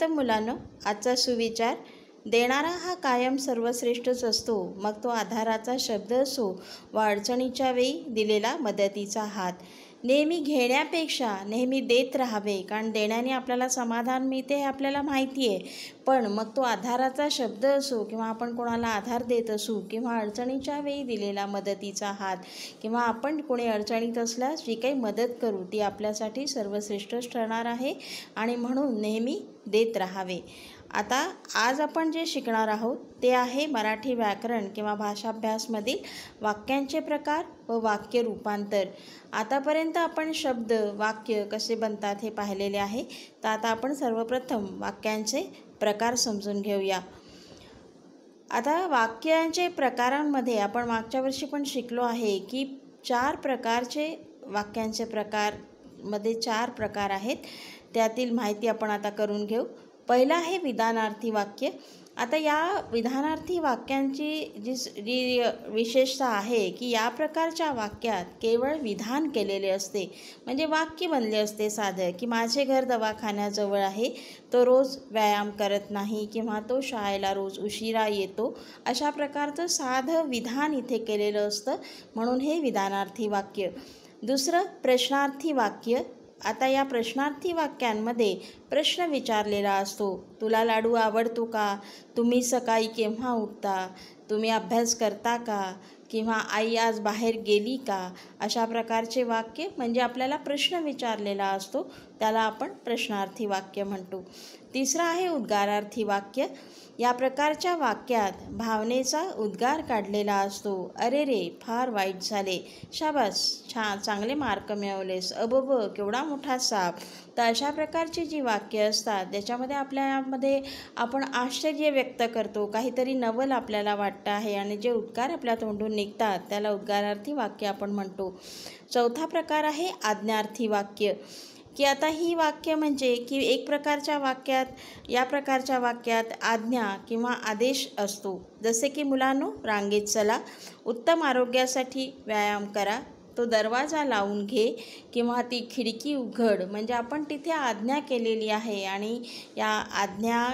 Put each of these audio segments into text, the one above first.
तर मुलांनो आजचा सुविचार देणारा हा कायम सर्वश्रेष्ठच असतो मग तो आधाराचा शब्द असो व अडचणीच्या वेळी दिलेला मदतीचा हात नेहमी घेण्यापेक्षा नेहमी देत राहावे कारण देण्याने आपल्याला समाधान मिळते हे आपल्याला माहिती आहे पण मग तो आधाराचा शब्द असो किंवा आपण कोणाला आधार देत असू किंवा अडचणीच्या वेळी दिलेला मदतीचा हात किंवा आपण कोणी अडचणीत असल्यास जी काही मदत करू ती आपल्यासाठी सर्वश्रेष्ठच ठरणार आहे आणि म्हणून नेहमी देत राहावे आता आज आपण जे शिकणार आहोत ते आहे मराठी व्याकरण किंवा भाषाभ्यासमधील वाक्यांचे प्रकार व वाक्य रूपांतर आतापर्यंत आपण शब्द वाक्य कसे बनतात हे पाहिलेले आहे तर आता आपण सर्वप्रथम वाक्यांचे प्रकार समजून घेऊया आता वाक्यांचे प्रकारांमध्ये आपण मागच्या वर्षी पण शिकलो आहे की चार प्रकारचे वाक्यांचे प्रकार मध्ये चार प्रकार आहेत त्यातील माहिती आपण आता करून घेऊ पहिलं आहे विधानार्थी वाक्य आता या विधानार्थी वाक्यांची जी जी विशेषता आहे की या प्रकारच्या वाक्यात केवळ विधान केलेले असते म्हणजे वाक्य बनले असते साधं की माझे घर दवाखान्याजवळ आहे तो रोज व्यायाम करत नाही किंवा तो शाळेला रोज उशिरा येतो अशा प्रकारचं साधं विधान इथे केलेलं असतं म्हणून हे विधानार्थी वाक्य दुसरं प्रश्नार्थी वाक्य आता या प्रश्नार्थी वाक्यांमध्ये प्रश्न विचारलेला असतो तुला लाडू आवडतो का तुम्ही सकाळी केव्हा उठता तुम्ही अभ्यास करता का किंवा आई आज बाहेर गेली का अशा प्रकारचे वाक्य म्हणजे आपल्याला प्रश्न विचारलेला असतो त्याला आपण प्रश्नार्थी वाक्य म्हणतो तिसरा आहे उद्गारार्थी वाक्य या प्रकारच्या वाक्यात भावनेचा उद्गार काढलेला असतो अरे रे फार वाईट झाले शाबास छान चांगले मार्क मिळवलेस अबब केवढा मोठा साप तर अशा प्रकारची जी वाक्य असतात त्याच्यामध्ये आपल्यामध्ये आपण आश्चर्य व्यक्त करतो काहीतरी नवल आपल्याला वाटतं आहे आणि जे उद्गार आपल्या तोंडून निघतात त्याला उद्गारार्थी वाक्य आपण म्हणतो चौथा प्रकार आहे आज्ञार्थी वाक्य की आता ही वाक्य म्हणजे की एक प्रकारच्या वाक्यात या प्रकारच्या वाक्यात आज्ञा किंवा आदेश असतो जसे की मुलांनो रांगेत चला उत्तम आरोग्यासाठी व्यायाम करा तो दरवाजा लावून घे किंवा ती खिडकी उघड म्हणजे आपण तिथे आज्ञा केलेली आहे आणि या आज्ञा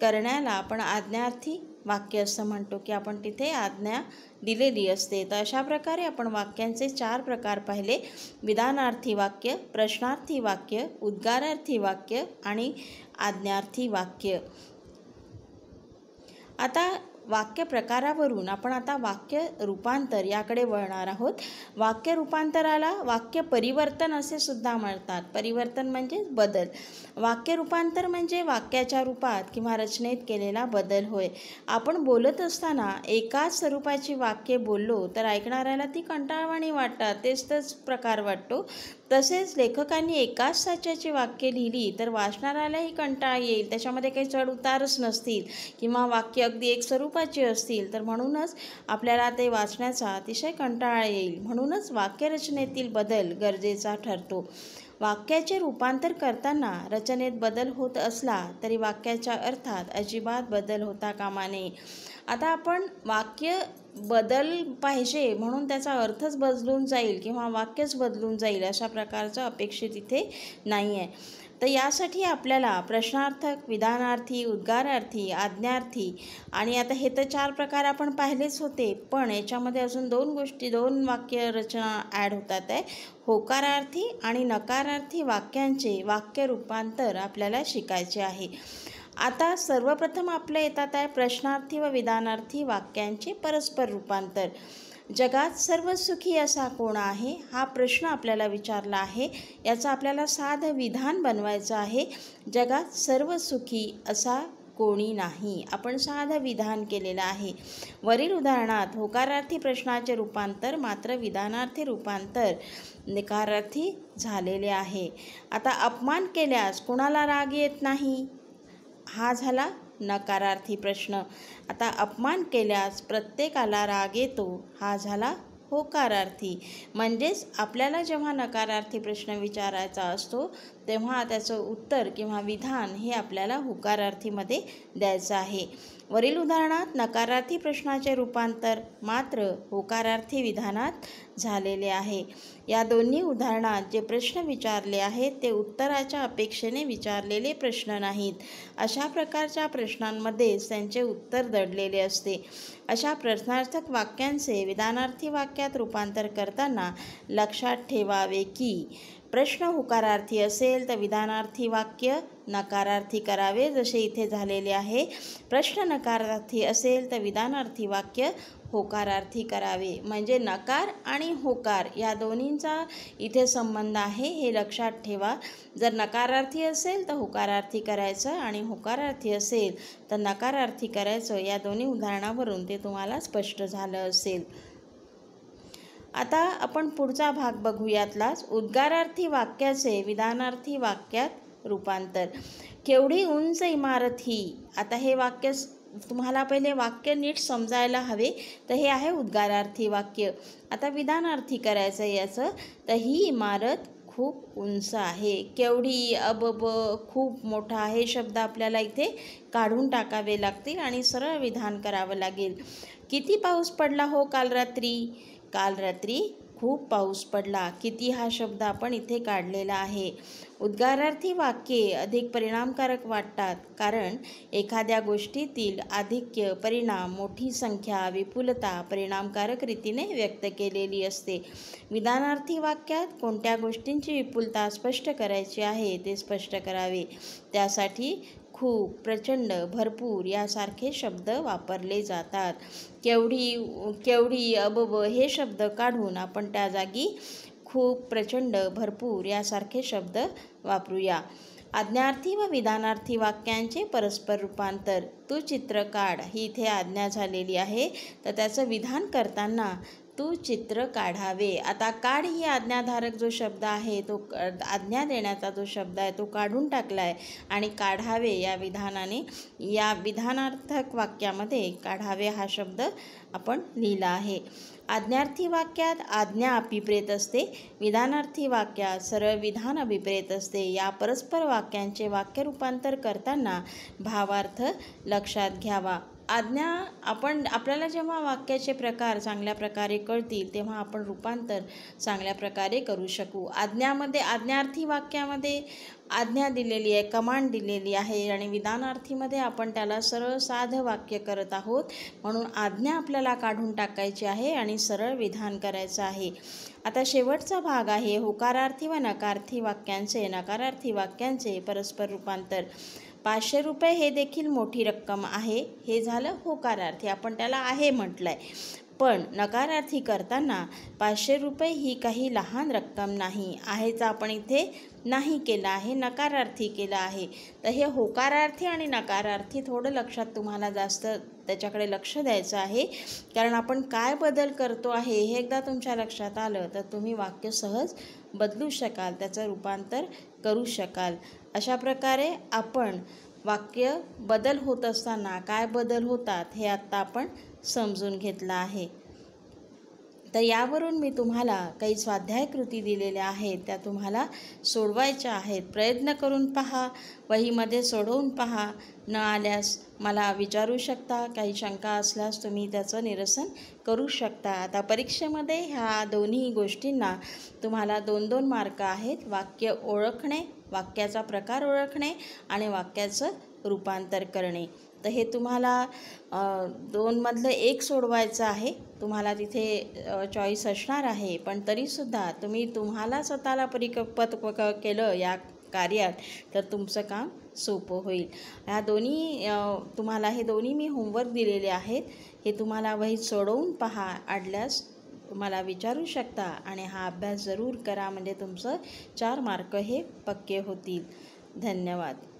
करण्याला आपण आज्ञार्थी वाक्य असं म्हणतो की आपण तिथे आज्ञा दिलेली असते तर अशा प्रकारे आपण वाक्यांचे चार प्रकार पाहिले विधानार्थी वाक्य प्रश्नार्थी वाक्य उद्गारार्थी वाक्य आणि आज्ञार्थी वाक्य आता वाक्य प्रकारावरून आपण आता वाक्य रूपांतर याकडे वळणार आहोत वाक्य रूपांतराला वाक्य परिवर्तन असे सुद्धा म्हणतात परिवर्तन म्हणजे बदल वाक्य रूपांतर म्हणजे वाक्याच्या रूपात किंवा रचनेत केलेला बदल होय आपण बोलत असताना एकाच स्वरूपाची वाक्य बोललो तर ऐकणाऱ्याला ती कंटाळवाणी वाटतात तेच तरच प्रकार वाटतो तसेच लेखकांनी एकाच साच्याची वाक्य लिहिली तर वाचणाऱ्यालाही कंटाळा येईल त्याच्यामध्ये काही चढ उतारच नसतील किंवा वाक्य अगदी एक स्वरूपाची असतील तर म्हणूनच आपल्याला ते वाचण्याचा अतिशय कंटाळा येईल म्हणूनच वाक्यरचनेतील बदल गरजेचा ठरतो वाक्याचे रूपांतर करताना रचनेत बदल होत असला तरी वाक्याच्या अर्थात अजिबात बदल होता कामा नये आता आपण वाक्य बदल पाहिजे म्हणून त्याचा अर्थच बदलून जाईल किंवा वाक्यच बदलून जाईल अशा प्रकारचं अपेक्षित इथे नाही आहे तर यासाठी आपल्याला प्रश्नार्थक विधानार्थी उद्गारार्थी आज्ञार्थी आणि आता हे तर चार प्रकार आपण पाहिलेच होते पण याच्यामध्ये अजून दोन गोष्टी दोन वाक्य रचना ॲड होतात आहे होकारार्थी आणि नकारार्थी वाक्यांचे वाक्य रूपांतर आपल्याला शिकायचे आहे आता सर्वप्रथम आपलं येतात आहे प्रश्नार्थी व विधानार्थी वाक्यांचे परस्पर रूपांतर जगात सर्व सुखी असा कोण आहे हा प्रश्न आपल्याला विचारला आहे याचं आपल्याला साधं विधान बनवायचं आहे जगात सर्व सुखी असा कोणी नाही आपण साधं विधान केलेलं आहे वरील उदाहरणात होकारार्थी प्रश्नाचे रूपांतर मात्र विधानार्थी रूपांतर निकारार्थी झालेले आहे आता अपमान केल्यास कोणाला राग येत नाही हा झाला नकारार्थी प्रश्न आता अपमान केल्यास प्रत्येकाला राग येतो हा झाला होकारार्थी म्हणजेच आपल्याला जेव्हा नकारार्थी प्रश्न विचारायचा असतो तेव्हा त्याचं उत्तर किंवा विधान हे आपल्याला होकारार्थीमध्ये द्यायचं आहे वरील उदाहरणात नकारार्थी प्रश्नाचे रूपांतर मात्र होकारार्थी विधानात झालेले आहे या दोन्ही उदाहरणात जे प्रश्न विचारले आहेत ते उत्तराच्या अपेक्षेने विचारलेले प्रश्न नाहीत अशा प्रकारच्या प्रश्नांमध्ये त्यांचे उत्तर दडलेले असते अशा प्रश्नार्थक वाक्यांचे विधानार्थी वाक्यात रूपांतर करताना लक्षात ठेवावे की प्रश्न होकारार्थी असेल तर विधानार्थी वाक्य नकारार्थी करावे जसे इथे झालेले आहे प्रश्न नकारार्थी असेल तर विधानार्थी वाक्य होकारार्थी करावे म्हणजे नकार आणि होकार या दोन्हींचा इथे संबंध आहे हे लक्षात ठेवा जर नकारार्थी असेल तर होकारार्थी करायचं आणि होकारार्थी असेल तर नकारार्थी करायचं या दोन्ही उदाहरणावरून ते तुम्हाला स्पष्ट झालं असेल आता आपण पुढचा भाग बघूयातलाच उद्गारार्थी वाक्याचे विधानार्थी वाक्यात रूपांतर केवढी उंच इमारत ही आता हे वाक्य तुम्हाला पहिले वाक्य नीट समजायला हवे तर हे आहे उद्गारार्थी वाक्य आता विधानार्थी करायचं आहे याचं तर ही इमारत खूप उंच आहे केवढी अबब खूप मोठा हे शब्द आपल्याला इथे काढून टाकावे लागतील आणि सरळ विधान करावं लागेल किती पाऊस पडला हो काल रात्री काल रात्री खूप पाऊस पडला किती हा शब्द आपण इथे काढलेला आहे उद्गारार्थी वाक्ये अधिक परिणामकारक वाटतात कारण एखाद्या गोष्टीतील आधिक्य परिणाम मोठी संख्या विपुलता परिणामकारक रीतीने व्यक्त केलेली असते विधानार्थी वाक्यात कोणत्या गोष्टींची विपुलता स्पष्ट करायची आहे ते स्पष्ट करावे त्यासाठी खूप प्रचंड भरपूर यासारखे शब्द वापरले जातात केवढी केवढी अबब हे शब्द काढून आपण त्या जागी खूप प्रचंड भरपूर यासारखे शब्द वापरूया आज्ञार्थी व विधानार्थी वाक्यांचे परस्पर रूपांतर तू चित्र काढ ही इथे आज्ञा झालेली आहे तर त्याचं विधान करताना तू चित्र काढावे आता काढ ही आज्ञाधारक जो शब्द आहे तो आज्ञा देण्याचा जो शब्द आहे तो काढून टाकला आहे आणि काढावे या विधानाने या विधानार्थक वाक्यामध्ये काढावे हा शब्द आपण लिहिला आहे आज्ञार्थी वाक्यात आज्ञा अभिप्रेत असते विधानार्थी वाक्यात सरळ विधान अभिप्रेत असते या परस्पर वाक्यांचे वाक्यरूपांतर करताना भावार्थ लक्षात घ्यावा आज्ञा आपण आपल्याला जेव्हा वाक्याचे प्रकार चांगल्या प्रकारे कळतील तेव्हा आपण रूपांतर चांगल्या प्रकारे करू शकू आज्ञामध्ये आज्ञार्थी वाक्यामध्ये आज्ञा दिलेली आहे कमांड दिलेली आहे आणि विधानार्थीमध्ये आपण त्याला सरळ साध वाक्य करत आहोत म्हणून आज्ञा आपल्याला काढून टाकायची आहे आणि सरळ विधान करायचं आहे आता शेवटचा भाग आहे होकारार्थी व नकारार्थी वाक्यांचे नकारार्थी वाक्यांचे परस्पर रूपांतर पाचशे रुपये हे देखील मोठी रक्कम आहे हे झालं होकारार्थी आपण त्याला आहे म्हटलं आहे पण नकारार्थी करताना पाचशे रुपये ही काही लहान रक्कम नाही आहेचा आपण इथे नाही केला आहे नकारार्थी केला आहे तर हे होकारार्थी आणि नकारार्थी थोडं लक्षात तुम्हाला जास्त त्याच्याकडे लक्ष द्यायचं आहे कारण आपण काय बदल करतो आहे हे एकदा तुमच्या लक्षात आलं तर तुम्ही वाक्य सहज बदलू शकाल त्याचं रूपांतर करू शकाल अशा प्रकारे आपण वाक्य बदल होत असताना काय बदल होतात हे आत्ता आपण समजून घेतलं आहे तर यावरून मी तुम्हाला काही स्वाध्याय कृती दिलेल्या आहेत त्या तुम्हाला सोडवायच्या आहेत प्रयत्न करून पहा वहीमध्ये सोडवून पहा न आल्यास मला विचारू शकता काही शंका असल्यास तुम्ही त्याचं निरसन करू शकता आता परीक्षेमध्ये ह्या दोन्ही गोष्टींना तुम्हाला दोन दोन मार्क आहेत वाक्य ओळखणे वाक्याचा प्रकार ओळखणे आणि वाक्याचं रूपांतर करणे तर हे तुम्हाला दोनमधलं एक सोडवायचं आहे तुम्हाला तिथे चॉईस असणार आहे पण तरीसुद्धा तुम्ही तुम्हाला स्वतःला परिपक्व केलं या कार्यात तर तुमचं काम सोपं होईल ह्या दोन्ही तुम्हाला हे दोन्ही मी होमवर्क दिलेले आहेत हे तुम्हाला वहीत सोडवून पहा आडल्यास मला विचारू शकता आणि हा अभ्यास जरूर करा म्हणजे तुमचं चार मार्क हे पक्के होतील धन्यवाद